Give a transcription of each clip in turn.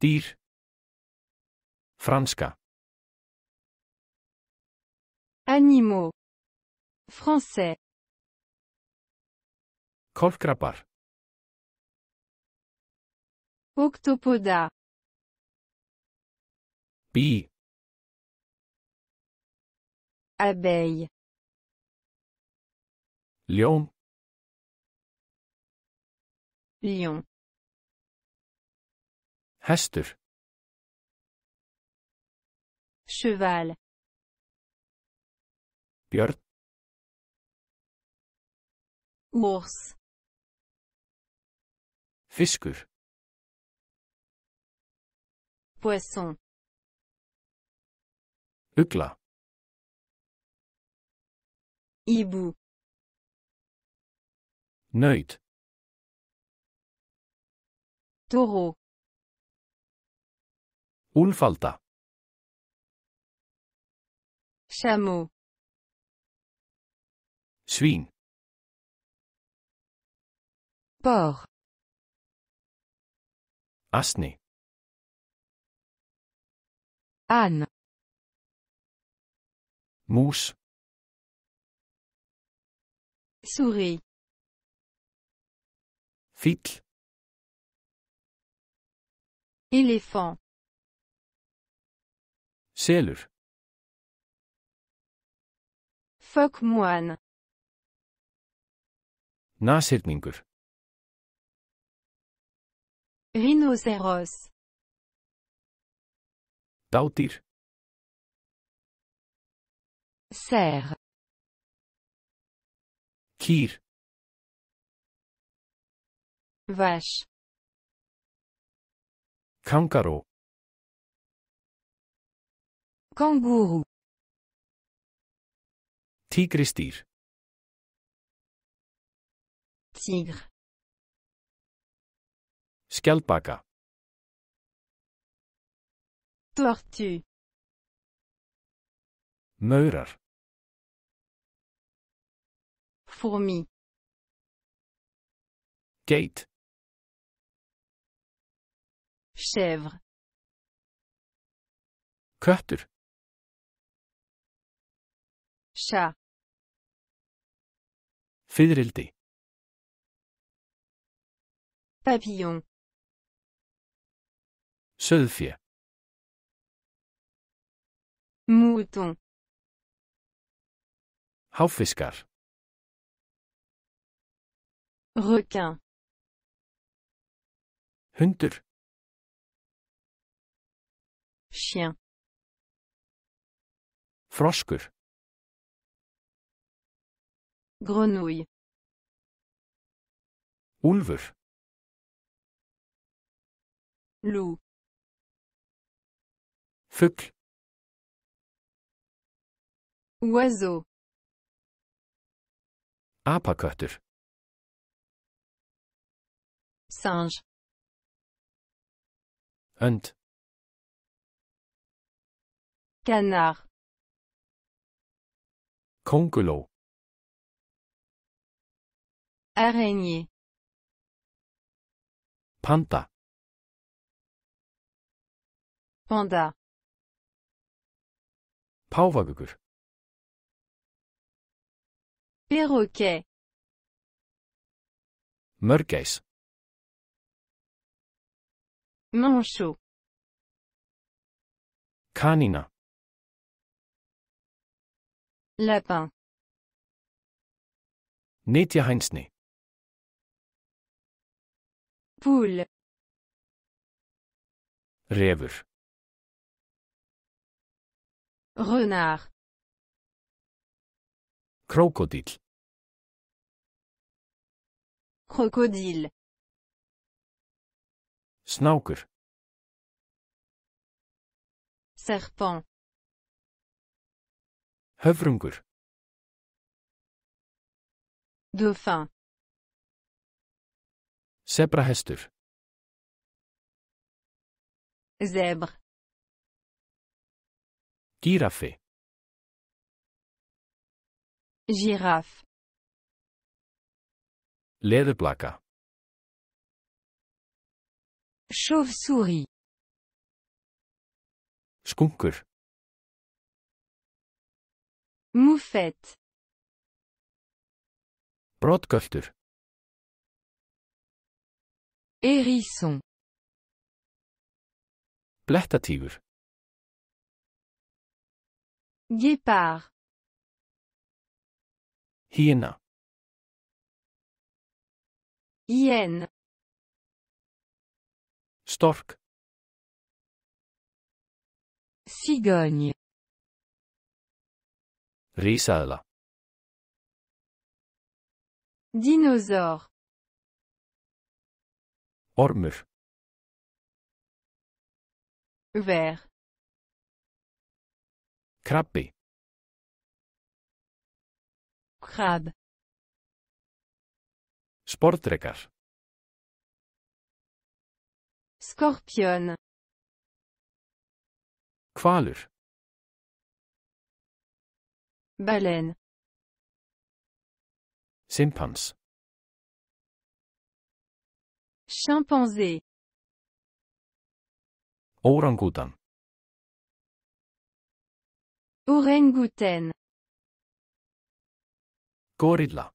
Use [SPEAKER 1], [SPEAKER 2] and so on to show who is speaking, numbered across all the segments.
[SPEAKER 1] Dýr. Franska. Animaux. Français. Kolkrabar. Octopoda. Bi. Abeille. Lion. Lion. Hestur. Cheval. Björn. Mors. Fiskur. Poisson. Ugla. Hibou. Neut. Taureau unfalta. Chameau. Swin. Por. Asni. Anne. Mousse. Souris. Fitl. Éléphant. Selur. Fokk moan. Nashyrningur. Rhinoceros. Dádýr. Serre. Kýr. Vache. Kangaroo. Kangourou. Tígristýr. Tigre. Skjaldbaka. Tortue. Maurar. Fourmi. Gate. Chèvre. Köttur. Sja. Fiðrildi. Papillon. Sauðfjö. Mouton. Háfiskar. Requin. Hundur. Chien. Froskur. Grenouille. Ulver. Loup. fuc Oiseau. Apaköttur. Singe. Hunt. Canard. Araignée. Panda. Panda. Páfagaukur. Perroquet. Mörgæs. Manchot. Kanína. Lapin. Nytjahænsni. poule renard Crocodile. crocodile Snauker serpent Höfrungur. dauphin Sebrahestur. Zèbre. Gíraffi. Girafe. Leðurblaka. Chauve-souris. Skunkur. Moufette. Brotköltur. Hérisson. Blettatígur. Guépard. Hyena. Hyène. Stork. Cigogne. Risala Dinosaure. Ormur. Uvær. Krabbi. Krab. Sportrekar. Skorpion. Hvalur. Baleine. Simpans. Chimpanzé. Orangoutan. outan Gorilla.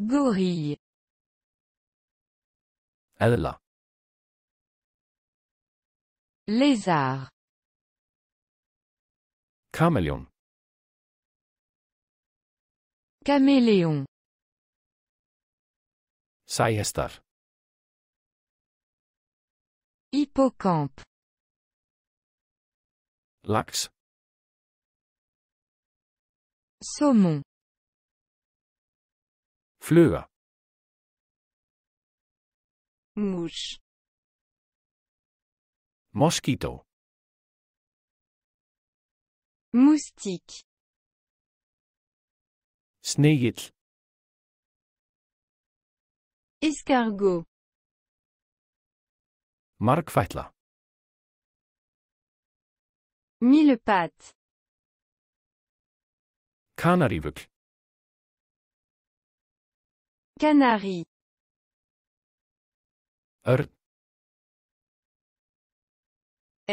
[SPEAKER 1] Gorille. elle, Lézard. Caméléon. Caméléon. Sæhestar Hippocamp Lax Saumon Fluga Mouche Mosquito Moustique Snegill Escargot. Markfætla. Mille pattes. Canarie Canari.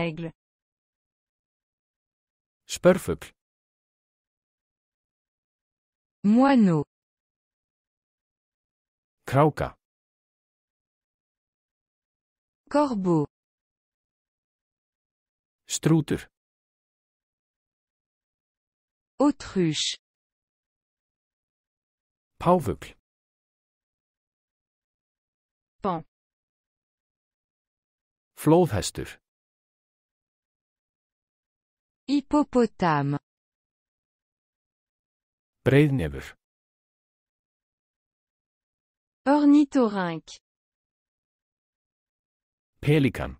[SPEAKER 1] Aigle. Spörfugl. Moineau. Krauka. Corbeau. Stroeter. Autruche. Pauwwuk. Pan. Vloofhester. Hippopotame. Breednebber. Ornithorynque. Pélican.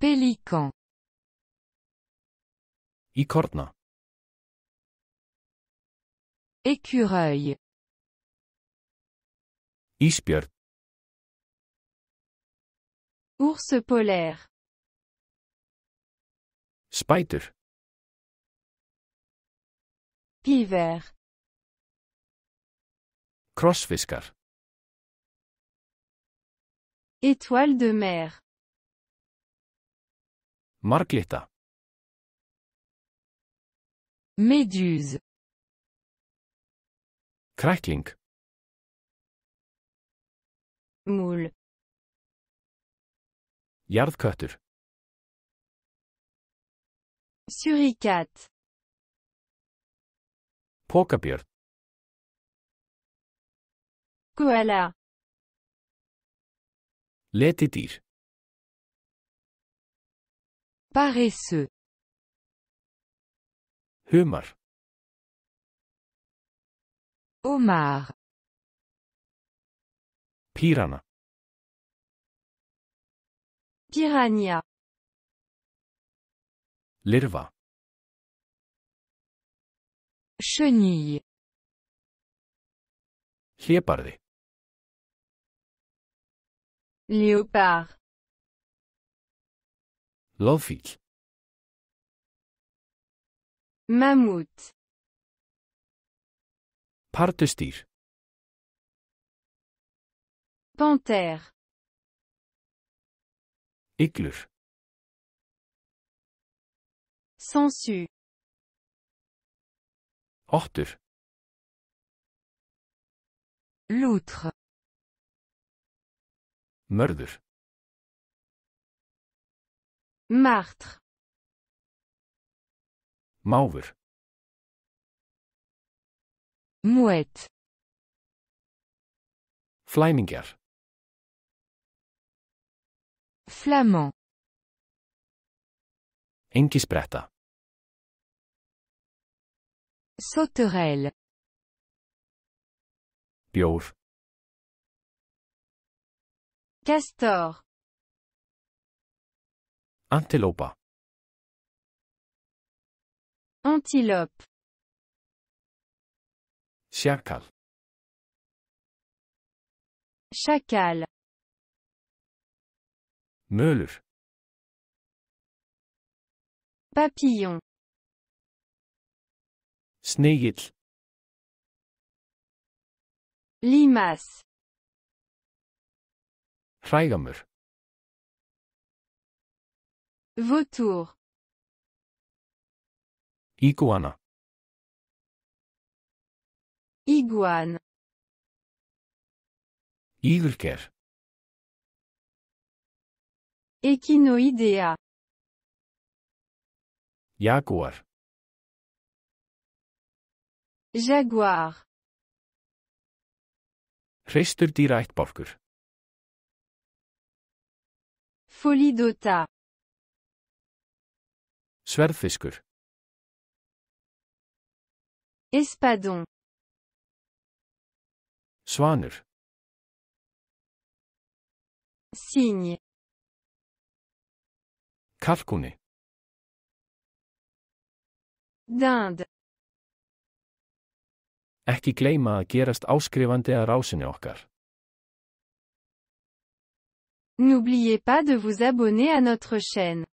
[SPEAKER 1] Pélican. Icorna. Écureuil. Ispierre. Ours polaire. Spider. Piver. Krossfiskar. Étoile de mer. Marglitta. Méduse. Krækling. Múl. Jarðköttur. Surikat. Pokabjörn. Guela. Letidýr. Paresseux. Humar. Omar. Pirana. Piranha. Lirva. Chenille. Hlébarði. Léopard. Laufig. Mammouth. Partustir. Panthère. Iglur. Sensu. Ottur. Loutre. Mörður. Martre. Máfur. Mouette. Flæmingjar. Flamand. Engisbretta. Sauterelle. Bjór. Castor. Antelope. Antilope. Chacal. Chacal. Möller. Papillon. Snegit Limace. Hrægamur. Vautour. Iguana. Iguane. Ígurker. Echinoidea. Jaguar. Jaguar. Hreisturdýra ættbálkur. Folie d'Ota. Sverðfiskur. Espadon. Svanur. Signe. Kalkuni. Dinde. Ekki gleyma að gerast áskrifandi að rásinni okkar. N'oubliez pas de vous abonner à notre chaîne.